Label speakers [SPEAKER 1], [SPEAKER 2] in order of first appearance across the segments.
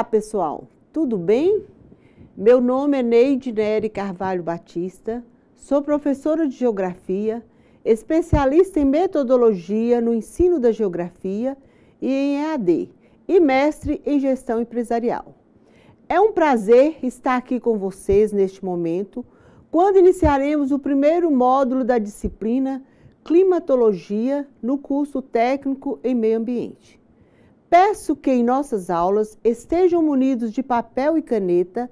[SPEAKER 1] Olá, pessoal. Tudo bem? Meu nome é Neide Nery Carvalho Batista. Sou professora de geografia, especialista em metodologia no ensino da geografia e em EAD e mestre em gestão empresarial. É um prazer estar aqui com vocês neste momento, quando iniciaremos o primeiro módulo da disciplina Climatologia no curso técnico em meio ambiente. Peço que em nossas aulas estejam munidos de papel e caneta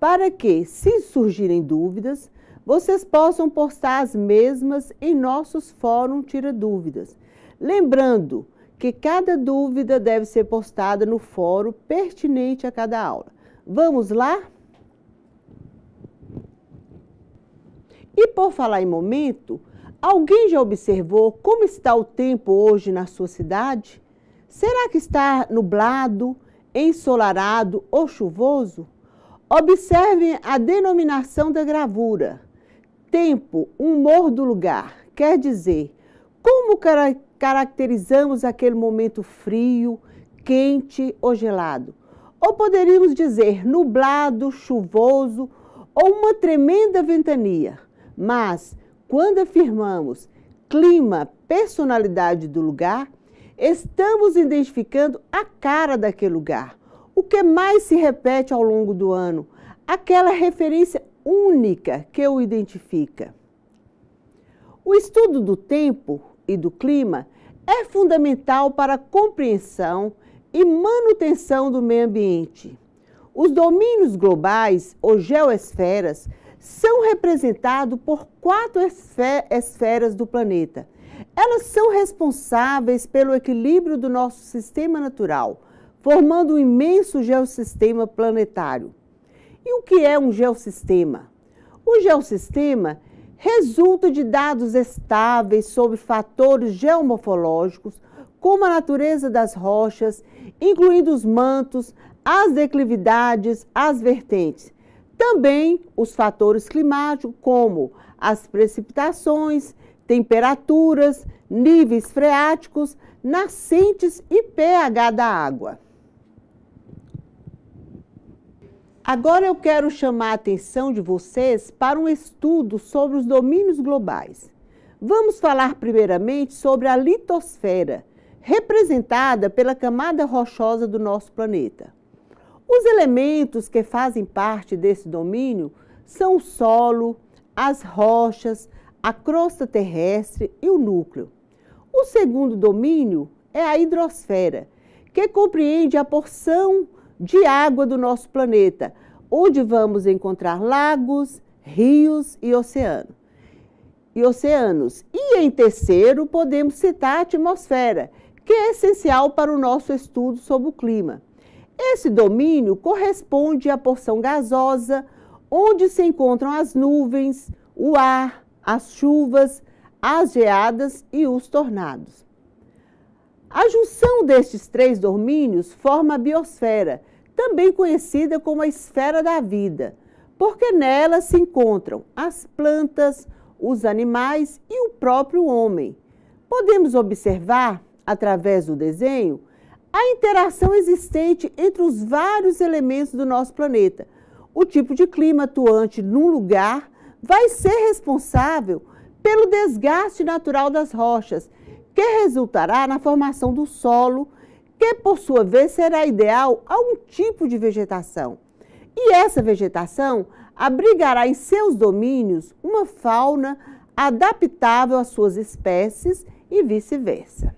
[SPEAKER 1] para que, se surgirem dúvidas, vocês possam postar as mesmas em nossos fórum Tira Dúvidas. Lembrando que cada dúvida deve ser postada no fórum pertinente a cada aula. Vamos lá? E por falar em momento, alguém já observou como está o tempo hoje na sua cidade? Será que está nublado, ensolarado ou chuvoso? Observem a denominação da gravura. Tempo, humor do lugar. Quer dizer, como car caracterizamos aquele momento frio, quente ou gelado? Ou poderíamos dizer nublado, chuvoso ou uma tremenda ventania. Mas, quando afirmamos clima, personalidade do lugar, Estamos identificando a cara daquele lugar. O que mais se repete ao longo do ano? Aquela referência única que o identifica. O estudo do tempo e do clima é fundamental para a compreensão e manutenção do meio ambiente. Os domínios globais ou geoesferas são representados por quatro esferas do planeta: elas são responsáveis pelo equilíbrio do nosso sistema natural, formando um imenso geossistema planetário. E o que é um geossistema? O geossistema resulta de dados estáveis sobre fatores geomorfológicos, como a natureza das rochas, incluindo os mantos, as declividades, as vertentes. Também os fatores climáticos, como as precipitações, temperaturas, níveis freáticos, nascentes e pH da água. Agora eu quero chamar a atenção de vocês para um estudo sobre os domínios globais. Vamos falar primeiramente sobre a litosfera, representada pela camada rochosa do nosso planeta. Os elementos que fazem parte desse domínio são o solo, as rochas, a crosta terrestre e o núcleo. O segundo domínio é a hidrosfera, que compreende a porção de água do nosso planeta, onde vamos encontrar lagos, rios e oceano. E oceanos. E em terceiro, podemos citar a atmosfera, que é essencial para o nosso estudo sobre o clima. Esse domínio corresponde à porção gasosa, onde se encontram as nuvens, o ar, as chuvas, as geadas e os tornados. A junção destes três domínios forma a biosfera, também conhecida como a esfera da vida, porque nela se encontram as plantas, os animais e o próprio homem. Podemos observar, através do desenho, a interação existente entre os vários elementos do nosso planeta, o tipo de clima atuante num lugar, vai ser responsável pelo desgaste natural das rochas, que resultará na formação do solo, que por sua vez será ideal a um tipo de vegetação. E essa vegetação abrigará em seus domínios uma fauna adaptável às suas espécies e vice-versa.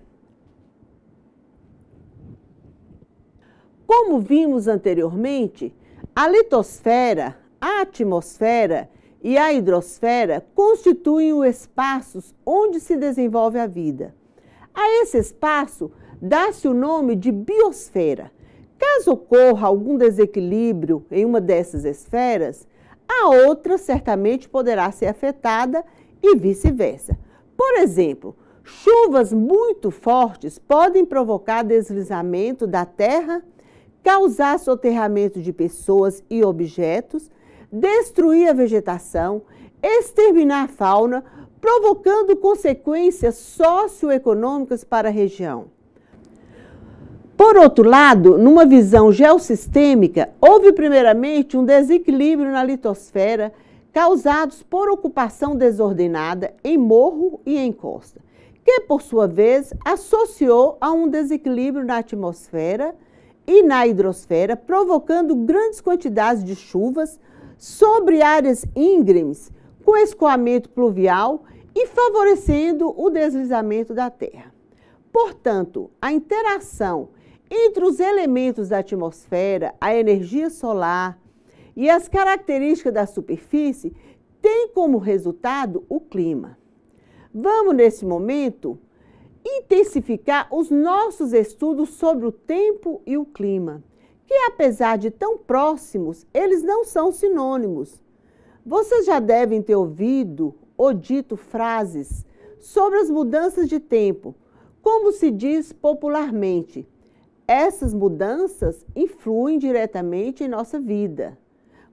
[SPEAKER 1] Como vimos anteriormente, a litosfera, a atmosfera e a hidrosfera constituem os espaços onde se desenvolve a vida. A esse espaço dá-se o nome de biosfera. Caso ocorra algum desequilíbrio em uma dessas esferas, a outra certamente poderá ser afetada e vice-versa. Por exemplo, chuvas muito fortes podem provocar deslizamento da terra, causar soterramento de pessoas e objetos destruir a vegetação, exterminar a fauna, provocando consequências socioeconômicas para a região. Por outro lado, numa visão geossistêmica, houve primeiramente um desequilíbrio na litosfera causados por ocupação desordenada em morro e em costa, que por sua vez associou a um desequilíbrio na atmosfera e na hidrosfera, provocando grandes quantidades de chuvas, sobre áreas íngremes com escoamento pluvial e favorecendo o deslizamento da terra. Portanto, a interação entre os elementos da atmosfera, a energia solar e as características da superfície tem como resultado o clima. Vamos, nesse momento, intensificar os nossos estudos sobre o tempo e o clima que apesar de tão próximos, eles não são sinônimos. Vocês já devem ter ouvido ou dito frases sobre as mudanças de tempo, como se diz popularmente. Essas mudanças influem diretamente em nossa vida.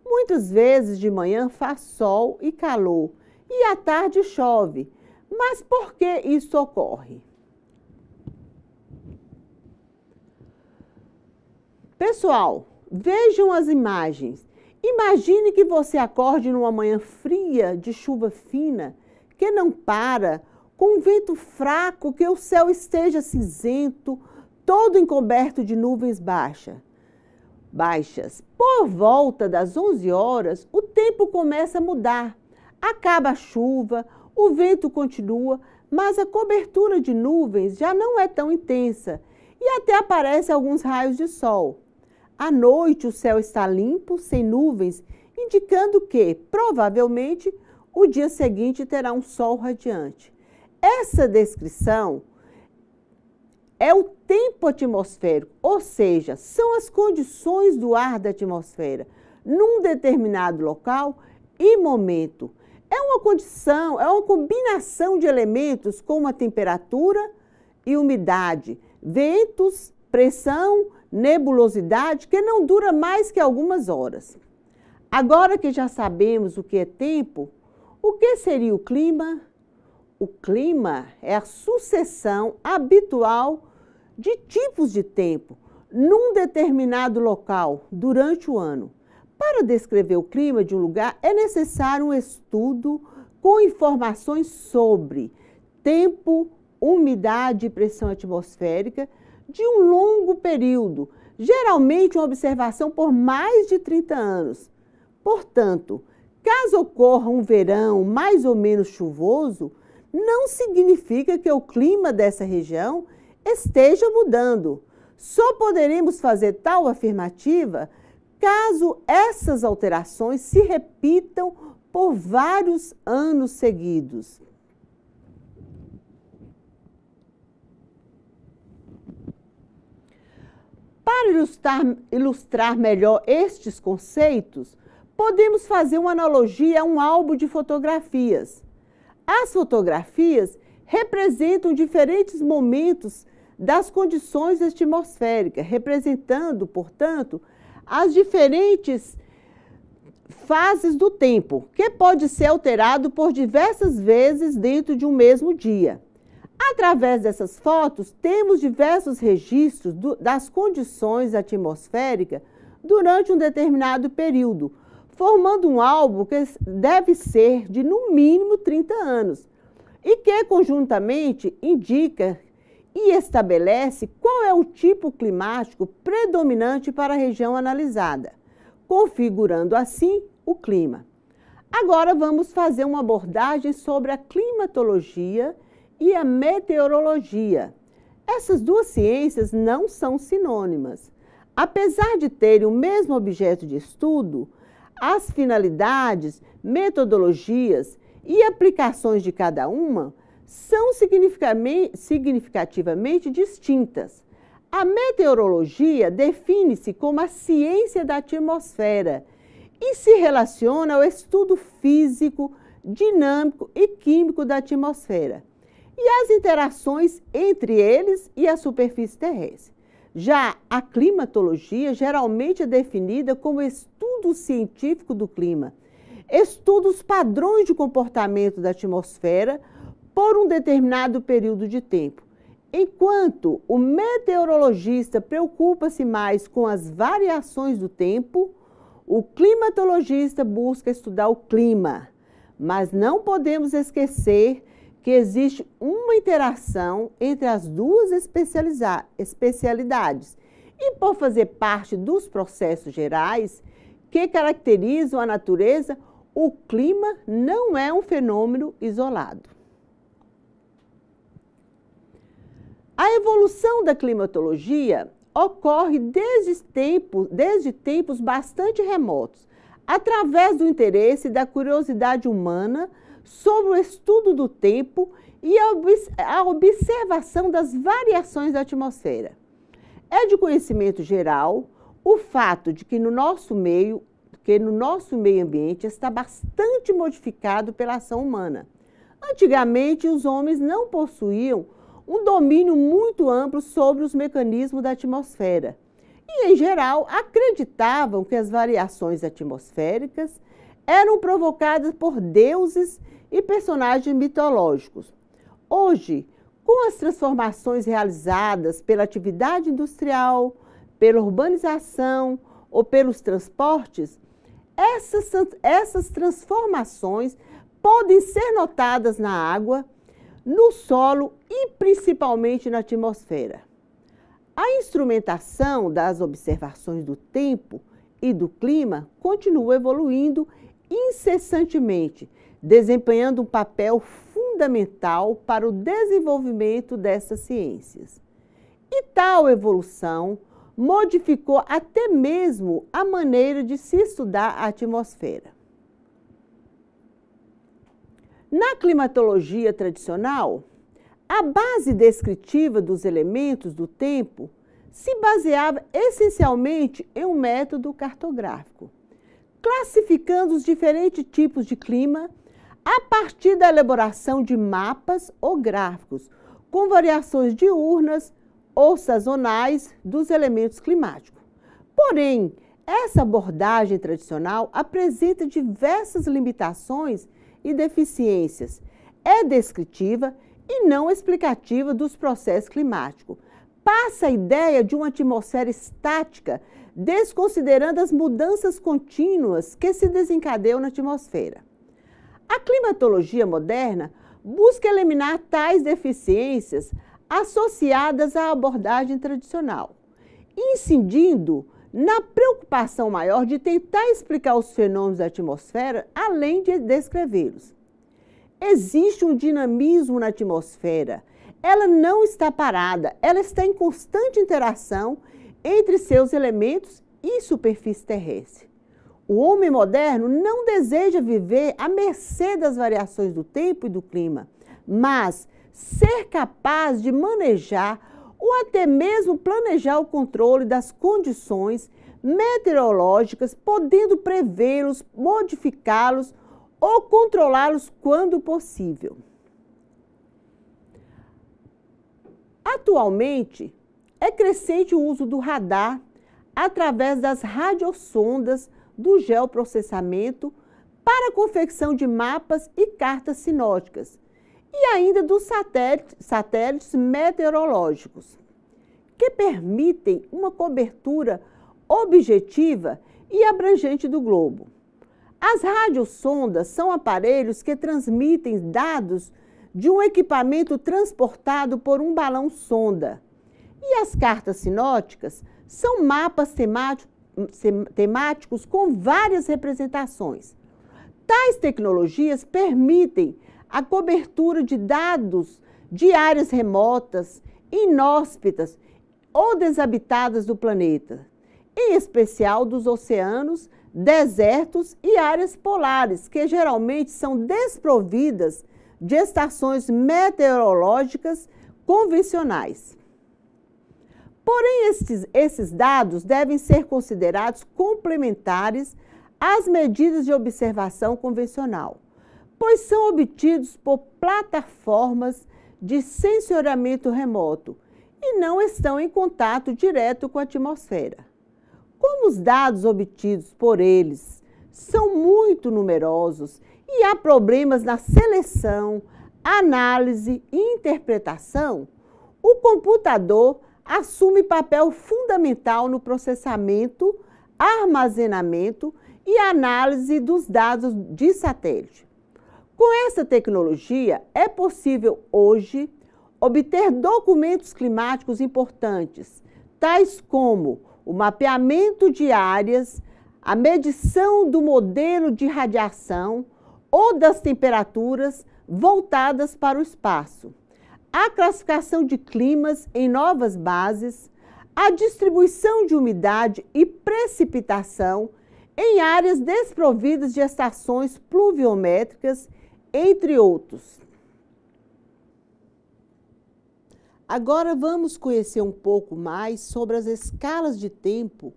[SPEAKER 1] Muitas vezes de manhã faz sol e calor e à tarde chove. Mas por que isso ocorre? Pessoal, vejam as imagens. Imagine que você acorde numa manhã fria de chuva fina, que não para, com um vento fraco, que o céu esteja cinzento, todo encoberto de nuvens baixas. Baixas. Por volta das 11 horas, o tempo começa a mudar. Acaba a chuva, o vento continua, mas a cobertura de nuvens já não é tão intensa e até aparece alguns raios de sol. À noite, o céu está limpo, sem nuvens, indicando que, provavelmente, o dia seguinte terá um sol radiante. Essa descrição é o tempo atmosférico, ou seja, são as condições do ar da atmosfera num determinado local e momento. É uma condição, é uma combinação de elementos como a temperatura e umidade, ventos, pressão nebulosidade que não dura mais que algumas horas. Agora que já sabemos o que é tempo, o que seria o clima? O clima é a sucessão habitual de tipos de tempo num determinado local durante o ano. Para descrever o clima de um lugar é necessário um estudo com informações sobre tempo, umidade e pressão atmosférica de um longo período, geralmente uma observação por mais de 30 anos. Portanto, caso ocorra um verão mais ou menos chuvoso, não significa que o clima dessa região esteja mudando. Só poderemos fazer tal afirmativa caso essas alterações se repitam por vários anos seguidos. Para ilustrar, ilustrar melhor estes conceitos, podemos fazer uma analogia a um álbum de fotografias. As fotografias representam diferentes momentos das condições atmosféricas, representando, portanto, as diferentes fases do tempo, que pode ser alterado por diversas vezes dentro de um mesmo dia. Através dessas fotos, temos diversos registros do, das condições atmosféricas durante um determinado período, formando um álbum que deve ser de no mínimo 30 anos e que conjuntamente indica e estabelece qual é o tipo climático predominante para a região analisada, configurando assim o clima. Agora vamos fazer uma abordagem sobre a climatologia e a meteorologia. Essas duas ciências não são sinônimas. Apesar de terem o mesmo objeto de estudo, as finalidades, metodologias e aplicações de cada uma são significativamente distintas. A meteorologia define-se como a ciência da atmosfera e se relaciona ao estudo físico, dinâmico e químico da atmosfera e as interações entre eles e a superfície terrestre. Já a climatologia geralmente é definida como estudo científico do clima, estuda os padrões de comportamento da atmosfera por um determinado período de tempo. Enquanto o meteorologista preocupa-se mais com as variações do tempo, o climatologista busca estudar o clima. Mas não podemos esquecer que existe uma interação entre as duas especialidades e por fazer parte dos processos gerais que caracterizam a natureza, o clima não é um fenômeno isolado. A evolução da climatologia ocorre desde tempos, desde tempos bastante remotos, através do interesse e da curiosidade humana sobre o estudo do tempo e a, observação das variações da atmosfera. É de conhecimento geral o fato de que no nosso meio, que no nosso meio ambiente está bastante modificado pela ação humana. Antigamente, os homens não possuíam um domínio muito amplo sobre os mecanismos da atmosfera e, em geral, acreditavam que as variações atmosféricas eram provocadas por deuses e personagens mitológicos. Hoje, com as transformações realizadas pela atividade industrial, pela urbanização ou pelos transportes, essas, essas transformações podem ser notadas na água, no solo e principalmente na atmosfera. A instrumentação das observações do tempo e do clima continua evoluindo incessantemente, desempenhando um papel fundamental para o desenvolvimento dessas ciências. E tal evolução modificou até mesmo a maneira de se estudar a atmosfera. Na climatologia tradicional, a base descritiva dos elementos do tempo se baseava essencialmente em um método cartográfico, classificando os diferentes tipos de clima a partir da elaboração de mapas ou gráficos, com variações diurnas ou sazonais dos elementos climáticos. Porém, essa abordagem tradicional apresenta diversas limitações e deficiências. É descritiva e não explicativa dos processos climáticos. Passa a ideia de uma atmosfera estática, desconsiderando as mudanças contínuas que se desencadeiam na atmosfera. A climatologia moderna busca eliminar tais deficiências associadas à abordagem tradicional, incidindo na preocupação maior de tentar explicar os fenômenos da atmosfera além de descrevê-los. Existe um dinamismo na atmosfera. Ela não está parada, ela está em constante interação entre seus elementos e superfície terrestre. O homem moderno não deseja viver à mercê das variações do tempo e do clima, mas ser capaz de manejar ou até mesmo planejar o controle das condições meteorológicas, podendo prevê-los, modificá-los ou controlá-los quando possível. Atualmente, é crescente o uso do radar através das radiosondas do geoprocessamento para a confecção de mapas e cartas sinóticas e ainda dos satélites, satélites meteorológicos, que permitem uma cobertura objetiva e abrangente do globo. As radiosondas são aparelhos que transmitem dados de um equipamento transportado por um balão sonda. E as cartas sinóticas são mapas temáticos temáticos com várias representações. Tais tecnologias permitem a cobertura de dados de áreas remotas, inóspitas ou desabitadas do planeta, em especial dos oceanos, desertos e áreas polares, que geralmente são desprovidas de estações meteorológicas convencionais. Porém, estes, esses dados devem ser considerados complementares às medidas de observação convencional, pois são obtidos por plataformas de sensoramento remoto e não estão em contato direto com a atmosfera. Como os dados obtidos por eles são muito numerosos e há problemas na seleção, análise e interpretação, o computador assume papel fundamental no processamento, armazenamento e análise dos dados de satélite. Com essa tecnologia, é possível hoje obter documentos climáticos importantes, tais como o mapeamento de áreas, a medição do modelo de radiação ou das temperaturas voltadas para o espaço a classificação de climas em novas bases, a distribuição de umidade e precipitação em áreas desprovidas de estações pluviométricas, entre outros. Agora vamos conhecer um pouco mais sobre as escalas de tempo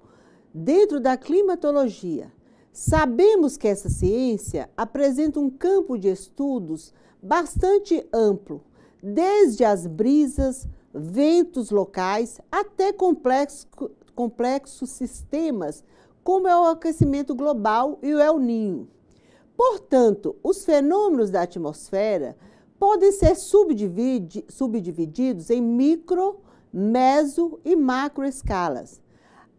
[SPEAKER 1] dentro da climatologia. Sabemos que essa ciência apresenta um campo de estudos bastante amplo, desde as brisas, ventos locais, até complexos, complexos sistemas, como é o aquecimento global e o El Ninho. Portanto, os fenômenos da atmosfera podem ser subdividi subdivididos em micro, meso e macro escalas.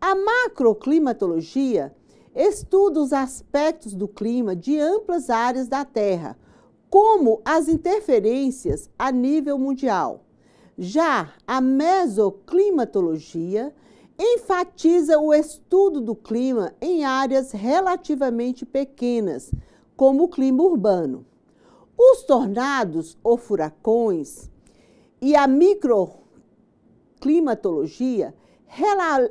[SPEAKER 1] A macroclimatologia estuda os aspectos do clima de amplas áreas da Terra, como as interferências a nível mundial. Já a mesoclimatologia enfatiza o estudo do clima em áreas relativamente pequenas, como o clima urbano. Os tornados ou furacões e a microclimatologia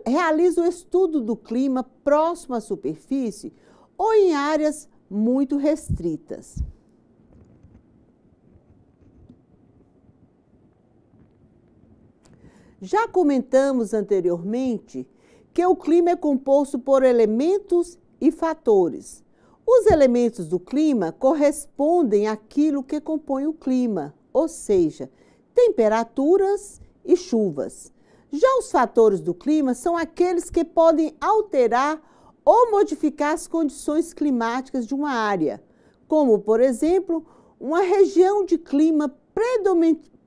[SPEAKER 1] realizam o estudo do clima próximo à superfície ou em áreas muito restritas. Já comentamos anteriormente que o clima é composto por elementos e fatores. Os elementos do clima correspondem àquilo que compõe o clima, ou seja, temperaturas e chuvas. Já os fatores do clima são aqueles que podem alterar ou modificar as condições climáticas de uma área, como, por exemplo, uma região de clima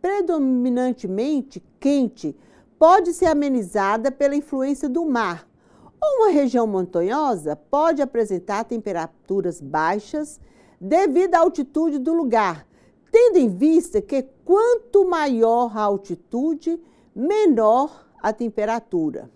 [SPEAKER 1] predominantemente quente pode ser amenizada pela influência do mar, ou uma região montanhosa pode apresentar temperaturas baixas devido à altitude do lugar, tendo em vista que quanto maior a altitude, menor a temperatura.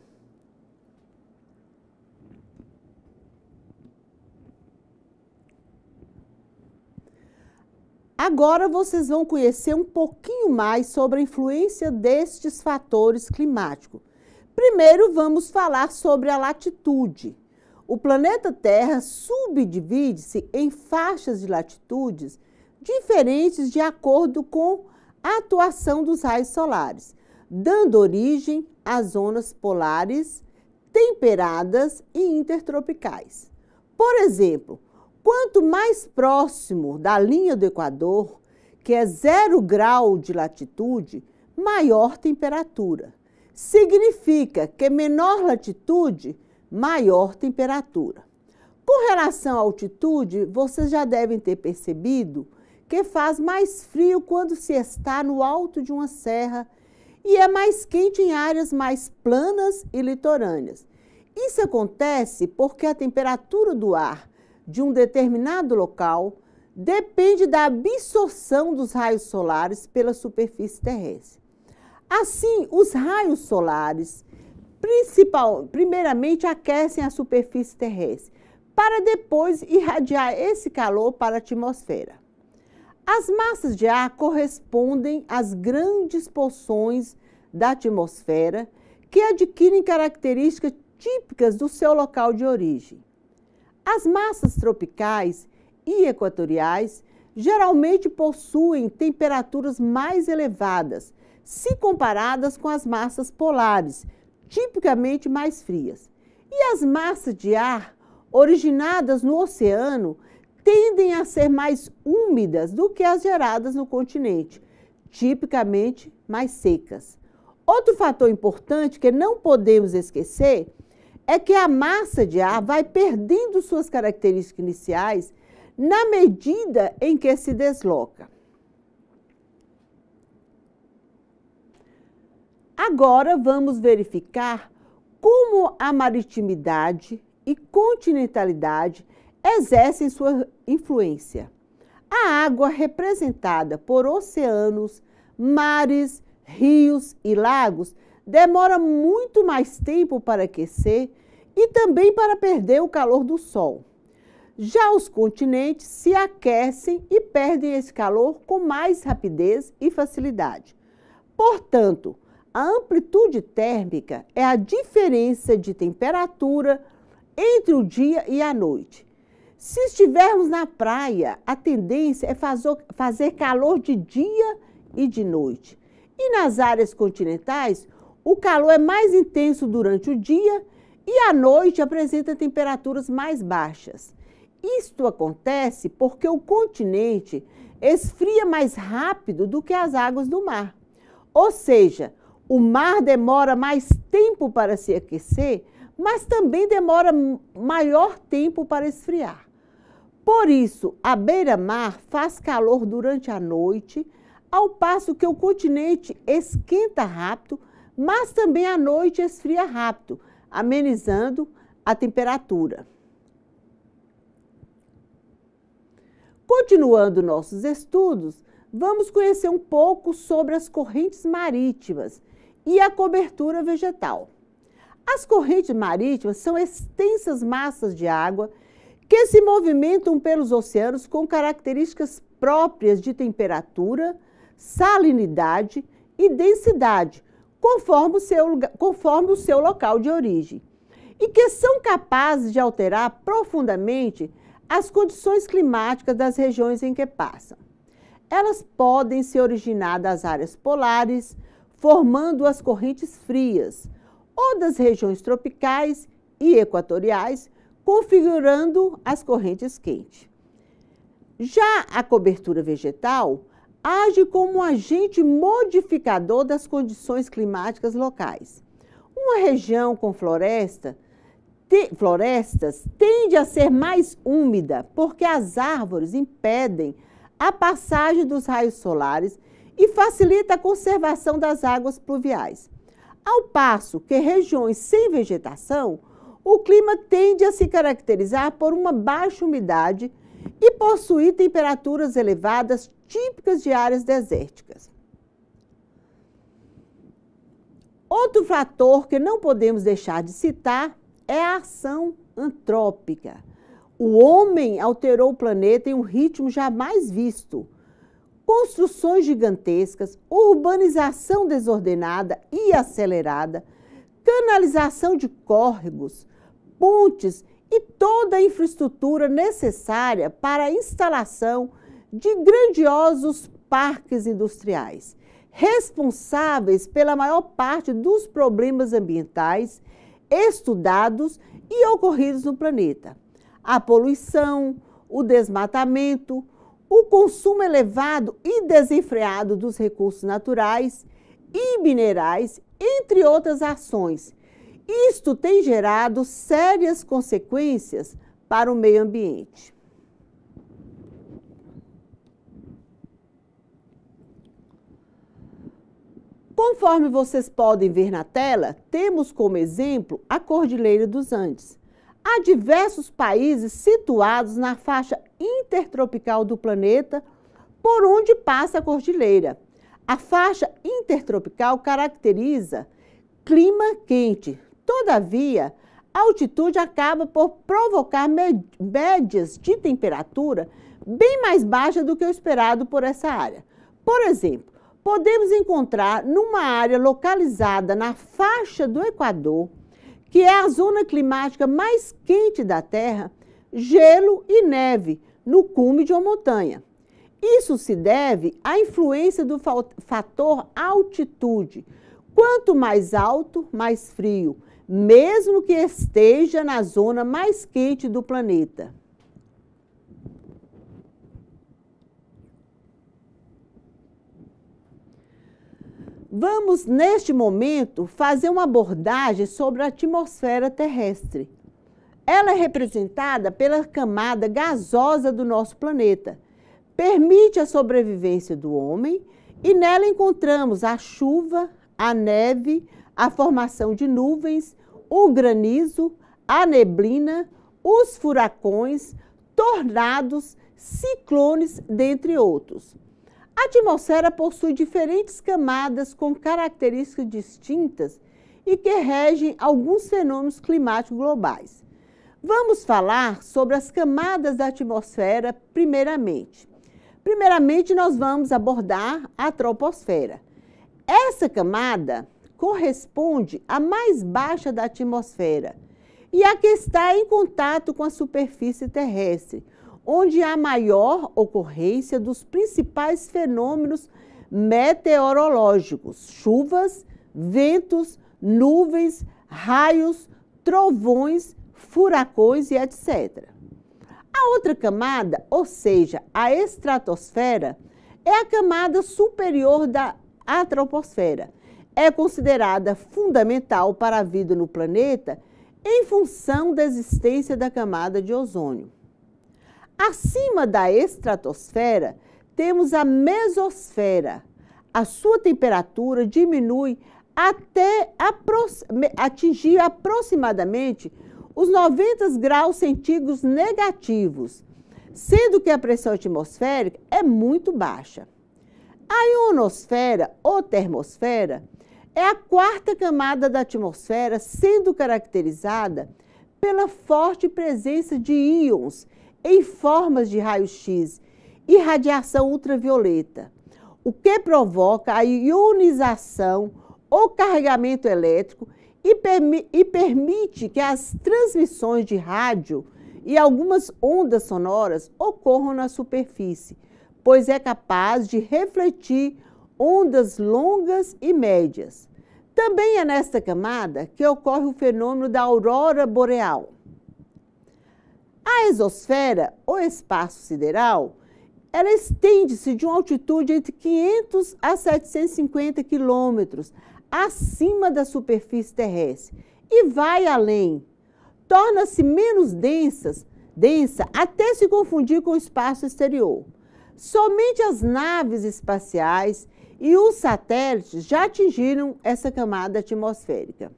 [SPEAKER 1] Agora vocês vão conhecer um pouquinho mais sobre a influência destes fatores climáticos. Primeiro, vamos falar sobre a latitude. O planeta Terra subdivide-se em faixas de latitudes diferentes de acordo com a atuação dos raios solares, dando origem a zonas polares, temperadas e intertropicais. Por exemplo, Quanto mais próximo da linha do Equador, que é zero grau de latitude, maior temperatura. Significa que é menor latitude, maior temperatura. Com relação à altitude, vocês já devem ter percebido que faz mais frio quando se está no alto de uma serra e é mais quente em áreas mais planas e litorâneas. Isso acontece porque a temperatura do ar de um determinado local depende da absorção dos raios solares pela superfície terrestre. Assim, os raios solares, principal, primeiramente, aquecem a superfície terrestre, para depois irradiar esse calor para a atmosfera. As massas de ar correspondem às grandes porções da atmosfera que adquirem características típicas do seu local de origem. As massas tropicais e equatoriais geralmente possuem temperaturas mais elevadas, se comparadas com as massas polares, tipicamente mais frias. E as massas de ar originadas no oceano tendem a ser mais úmidas do que as geradas no continente, tipicamente mais secas. Outro fator importante que não podemos esquecer é que a massa de ar vai perdendo suas características iniciais na medida em que se desloca. Agora vamos verificar como a maritimidade e continentalidade exercem sua influência. A água representada por oceanos, mares, rios e lagos demora muito mais tempo para aquecer e também para perder o calor do Sol. Já os continentes se aquecem e perdem esse calor com mais rapidez e facilidade. Portanto, a amplitude térmica é a diferença de temperatura entre o dia e a noite. Se estivermos na praia, a tendência é fazer calor de dia e de noite. E nas áreas continentais, o calor é mais intenso durante o dia e à noite apresenta temperaturas mais baixas. Isto acontece porque o continente esfria mais rápido do que as águas do mar. Ou seja, o mar demora mais tempo para se aquecer, mas também demora maior tempo para esfriar. Por isso, a beira-mar faz calor durante a noite, ao passo que o continente esquenta rápido mas também à noite esfria rápido, amenizando a temperatura. Continuando nossos estudos, vamos conhecer um pouco sobre as correntes marítimas e a cobertura vegetal. As correntes marítimas são extensas massas de água que se movimentam pelos oceanos com características próprias de temperatura, salinidade e densidade, conforme o seu, conforme o seu local de origem, e que são capazes de alterar profundamente as condições climáticas das regiões em que passam. Elas podem se originar das áreas polares, formando as correntes frias, ou das regiões tropicais e equatoriais, configurando as correntes quentes. Já a cobertura vegetal age como um agente modificador das condições climáticas locais. Uma região com floresta, te, florestas tende a ser mais úmida porque as árvores impedem a passagem dos raios solares e facilita a conservação das águas pluviais. Ao passo que regiões sem vegetação, o clima tende a se caracterizar por uma baixa umidade e possuir temperaturas elevadas típicas de áreas desérticas. Outro fator que não podemos deixar de citar é a ação antrópica. O homem alterou o planeta em um ritmo jamais visto. Construções gigantescas, urbanização desordenada e acelerada, canalização de córregos, pontes e toda a infraestrutura necessária para a instalação de grandiosos parques industriais, responsáveis pela maior parte dos problemas ambientais estudados e ocorridos no planeta. A poluição, o desmatamento, o consumo elevado e desenfreado dos recursos naturais e minerais, entre outras ações isto tem gerado sérias consequências para o meio ambiente. Conforme vocês podem ver na tela, temos como exemplo a Cordilheira dos Andes. Há diversos países situados na faixa intertropical do planeta por onde passa a cordilheira. A faixa intertropical caracteriza clima quente, Todavia, a altitude acaba por provocar médias de temperatura bem mais baixas do que o esperado por essa área. Por exemplo, podemos encontrar numa área localizada na faixa do Equador, que é a zona climática mais quente da Terra, gelo e neve no cume de uma montanha. Isso se deve à influência do fator altitude. Quanto mais alto, mais frio mesmo que esteja na zona mais quente do planeta. Vamos, neste momento, fazer uma abordagem sobre a atmosfera terrestre. Ela é representada pela camada gasosa do nosso planeta. Permite a sobrevivência do homem e nela encontramos a chuva, a neve, a formação de nuvens, o granizo, a neblina, os furacões, tornados, ciclones, dentre outros. A atmosfera possui diferentes camadas com características distintas e que regem alguns fenômenos climáticos globais. Vamos falar sobre as camadas da atmosfera primeiramente. Primeiramente, nós vamos abordar a troposfera. Essa camada corresponde à mais baixa da atmosfera e a que está em contato com a superfície terrestre, onde há maior ocorrência dos principais fenômenos meteorológicos: chuvas, ventos, nuvens, raios, trovões, furacões e etc. A outra camada, ou seja, a estratosfera, é a camada superior da a troposfera é considerada fundamental para a vida no planeta em função da existência da camada de ozônio. Acima da estratosfera, temos a mesosfera. A sua temperatura diminui até atingir aproximadamente os 90 graus centígrados negativos, sendo que a pressão atmosférica é muito baixa. A ionosfera ou termosfera é a quarta camada da atmosfera, sendo caracterizada pela forte presença de íons em formas de raio-x e radiação ultravioleta, o que provoca a ionização ou carregamento elétrico e, permi e permite que as transmissões de rádio e algumas ondas sonoras ocorram na superfície pois é capaz de refletir ondas longas e médias. Também é nesta camada que ocorre o fenômeno da aurora boreal. A exosfera, ou espaço sideral, ela estende-se de uma altitude entre 500 a 750 quilômetros acima da superfície terrestre e vai além. Torna-se menos densas, densa até se confundir com o espaço exterior. Somente as naves espaciais e os satélites já atingiram essa camada atmosférica.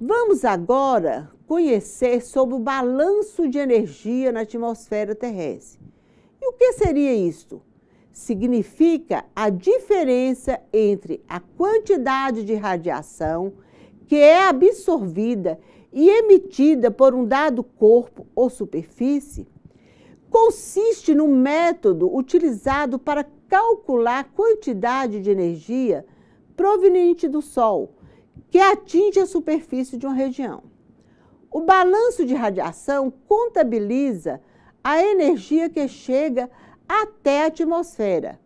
[SPEAKER 1] Vamos agora conhecer sobre o balanço de energia na atmosfera terrestre. E o que seria isto? Significa a diferença entre a quantidade de radiação que é absorvida e emitida por um dado corpo ou superfície consiste no método utilizado para calcular a quantidade de energia proveniente do Sol que atinge a superfície de uma região. O balanço de radiação contabiliza a energia que chega até a atmosfera,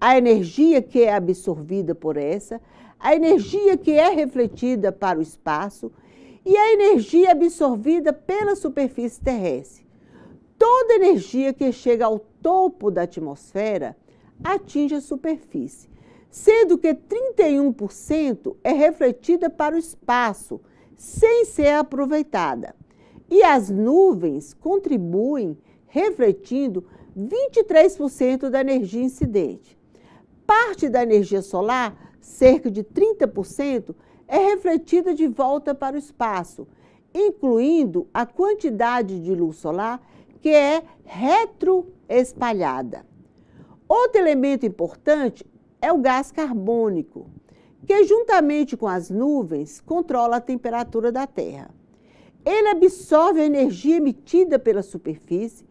[SPEAKER 1] a energia que é absorvida por essa, a energia que é refletida para o espaço e a energia absorvida pela superfície terrestre toda energia que chega ao topo da atmosfera atinge a superfície, sendo que 31% é refletida para o espaço, sem ser aproveitada. E as nuvens contribuem refletindo 23% da energia incidente. Parte da energia solar, cerca de 30%, é refletida de volta para o espaço, incluindo a quantidade de luz solar que é retroespalhada. Outro elemento importante é o gás carbônico, que juntamente com as nuvens controla a temperatura da Terra. Ele absorve a energia emitida pela superfície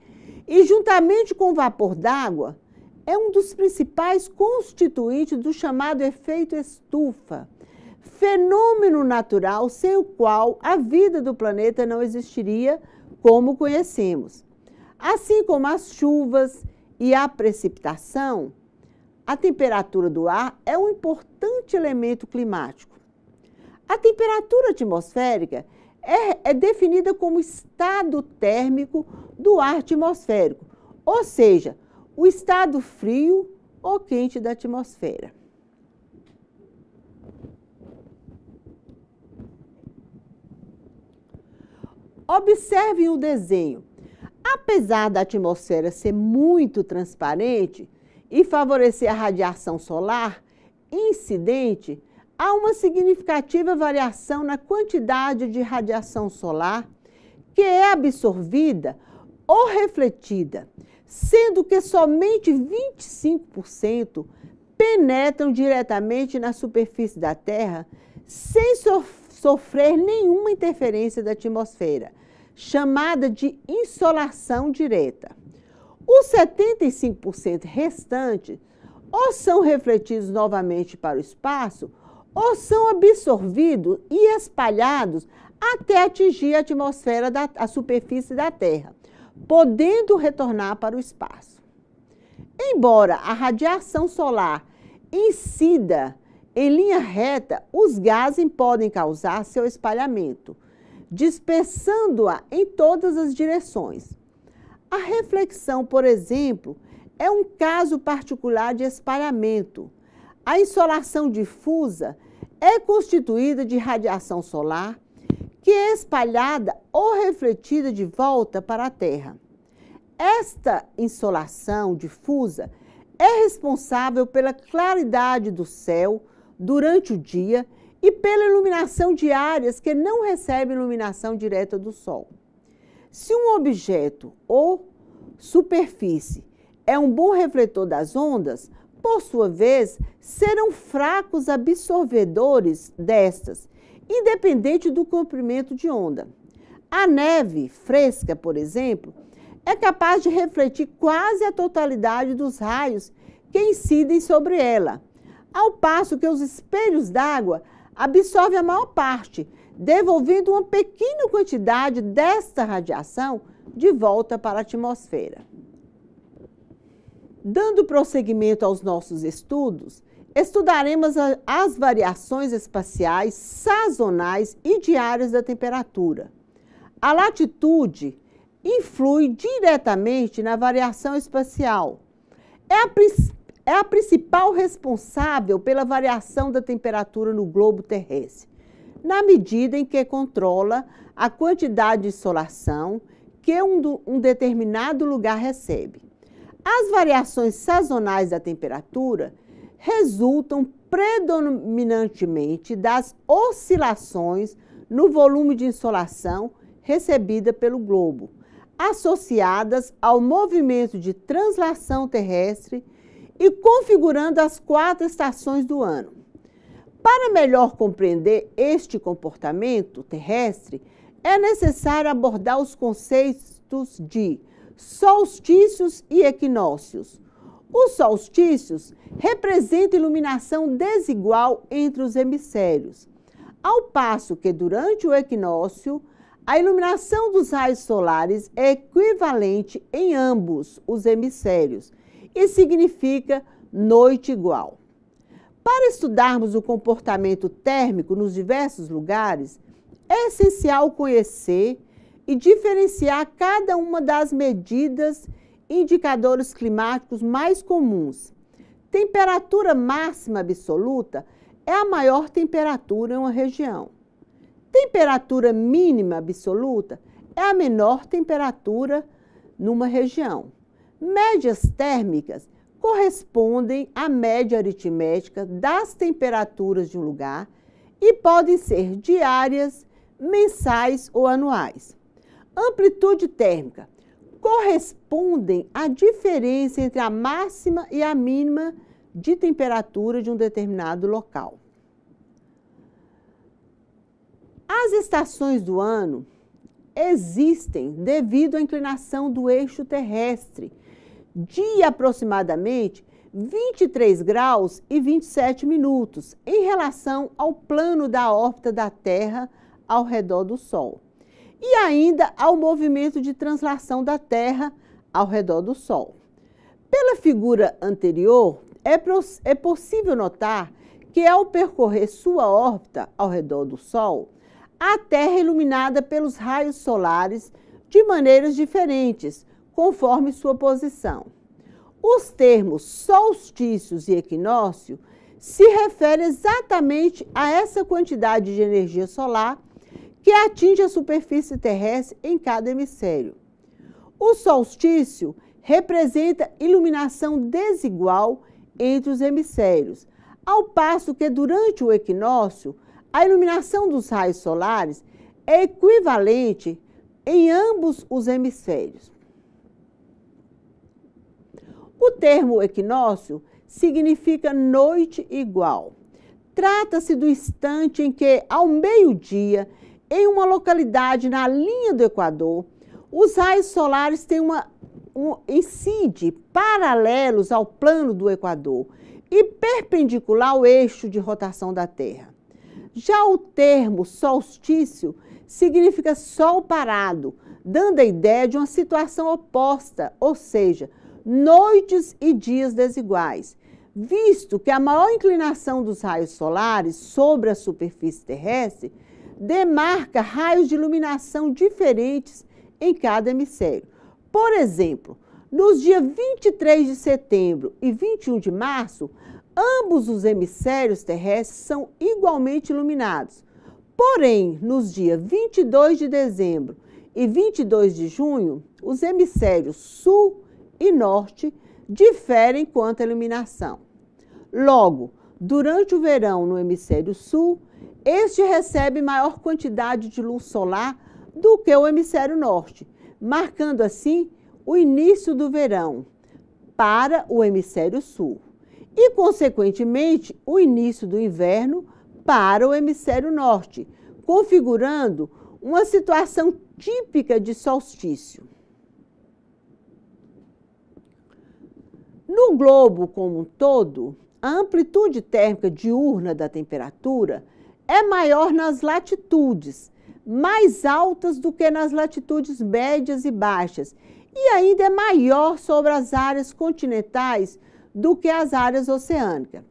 [SPEAKER 1] e, juntamente com o vapor d'água, é um dos principais constituintes do chamado efeito estufa, fenômeno natural sem o qual a vida do planeta não existiria como conhecemos. Assim como as chuvas e a precipitação, a temperatura do ar é um importante elemento climático. A temperatura atmosférica é, é, definida como estado térmico do ar atmosférico, ou seja, o estado frio ou quente da atmosfera. Observem o desenho apesar da atmosfera ser muito transparente e favorecer a radiação solar incidente, há uma significativa variação na quantidade de radiação solar que é absorvida ou refletida, sendo que somente 25% penetram diretamente na superfície da Terra sem sofrer nenhuma interferência da atmosfera chamada de insolação direta. Os 75% restantes ou são refletidos novamente para o espaço ou são absorvidos e espalhados até atingir a atmosfera, da, a superfície da Terra, podendo retornar para o espaço. Embora a radiação solar incida em linha reta, os gases podem causar seu espalhamento dispersando-a em todas as direções. A reflexão, por exemplo, é um caso particular de espalhamento. A insolação difusa é constituída de radiação solar que é espalhada ou refletida de volta para a Terra. Esta insolação difusa é responsável pela claridade do céu durante o dia e pela iluminação de áreas que não recebem iluminação direta do Sol. Se um objeto ou superfície é um bom refletor das ondas, por sua vez, serão fracos absorvedores destas, independente do comprimento de onda. A neve fresca, por exemplo, é capaz de refletir quase a totalidade dos raios que incidem sobre ela, ao passo que os espelhos d'água absorve a maior parte, devolvendo uma pequena quantidade desta radiação de volta para a atmosfera. Dando prosseguimento aos nossos estudos, estudaremos as variações espaciais, sazonais e diárias da temperatura. A latitude influi diretamente na variação espacial. É a principal é a principal responsável pela variação da temperatura no globo terrestre, na medida em que controla a quantidade de insolação que um, do, um determinado lugar recebe. As variações sazonais da temperatura resultam predominantemente das oscilações no volume de insolação recebida pelo globo, associadas ao movimento de translação terrestre e configurando as quatro estações do ano. Para melhor compreender este comportamento terrestre, é necessário abordar os conceitos de solstícios e equinócios. Os solstícios representam iluminação desigual entre os hemisférios, ao passo que durante o equinócio, a iluminação dos raios solares é equivalente em ambos os hemisférios e significa noite igual. Para estudarmos o comportamento térmico nos diversos lugares, é essencial conhecer e diferenciar cada uma das medidas e indicadores climáticos mais comuns. Temperatura máxima absoluta é a maior temperatura em uma região. Temperatura mínima absoluta é a menor temperatura numa região. Médias térmicas correspondem à média aritmética das temperaturas de um lugar e podem ser diárias, mensais ou anuais. Amplitude térmica correspondem à diferença entre a máxima e a mínima de temperatura de um determinado local. As estações do ano existem devido à inclinação do eixo terrestre de aproximadamente 23 graus e 27 minutos em relação ao plano da órbita da Terra ao redor do Sol. E ainda ao movimento de translação da Terra ao redor do Sol. Pela figura anterior, é, é possível notar que ao percorrer sua órbita ao redor do Sol, a Terra é iluminada pelos raios solares de maneiras diferentes, conforme sua posição. Os termos solstícios e equinócio se referem exatamente a essa quantidade de energia solar que atinge a superfície terrestre em cada hemisfério. O solstício representa iluminação desigual entre os hemisférios, ao passo que durante o equinócio, a iluminação dos raios solares é equivalente em ambos os hemisférios. O termo equinócio significa noite igual. Trata-se do instante em que, ao meio-dia, em uma localidade na linha do Equador, os raios solares têm uma um, incide paralelos ao plano do Equador e perpendicular ao eixo de rotação da Terra. Já o termo solstício significa sol parado, dando a ideia de uma situação oposta, ou seja, noites e dias desiguais, visto que a maior inclinação dos raios solares sobre a superfície terrestre demarca raios de iluminação diferentes em cada hemisfério. Por exemplo, nos dias 23 de setembro e 21 de março, ambos os hemisférios terrestres são igualmente iluminados. Porém, nos dias 22 de dezembro e 22 de junho, os hemisférios sul e norte diferem quanto à iluminação. Logo, durante o verão no hemisfério sul, este recebe maior quantidade de luz solar do que o hemisfério norte, marcando assim o início do verão para o hemisfério sul e, consequentemente, o início do inverno para o hemisfério norte, configurando uma situação típica de solstício. No globo como um todo, a amplitude térmica diurna da temperatura é maior nas latitudes mais altas do que nas latitudes médias e baixas, e ainda é maior sobre as áreas continentais do que as áreas oceânicas.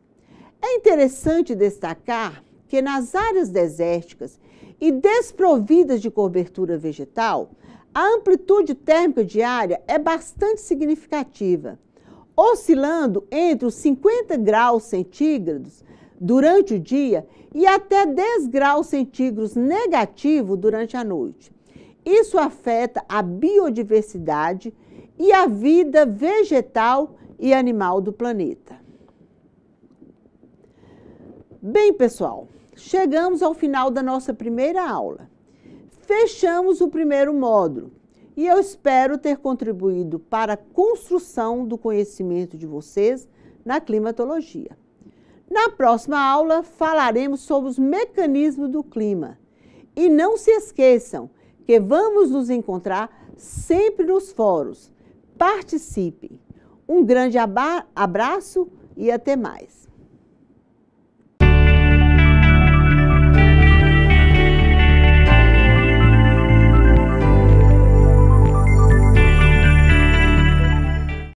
[SPEAKER 1] É interessante destacar que nas áreas desérticas e desprovidas de cobertura vegetal, a amplitude térmica diária é bastante significativa oscilando entre os 50 graus centígrados durante o dia e até 10 graus centígrados negativo durante a noite. Isso afeta a biodiversidade e a vida vegetal e animal do planeta. Bem, pessoal, chegamos ao final da nossa primeira aula. Fechamos o primeiro módulo e eu espero ter contribuído para a construção do conhecimento de vocês na climatologia. Na próxima aula, falaremos sobre os mecanismos do clima. E não se esqueçam que vamos nos encontrar sempre nos fóruns. Participem! Um grande abraço e até mais!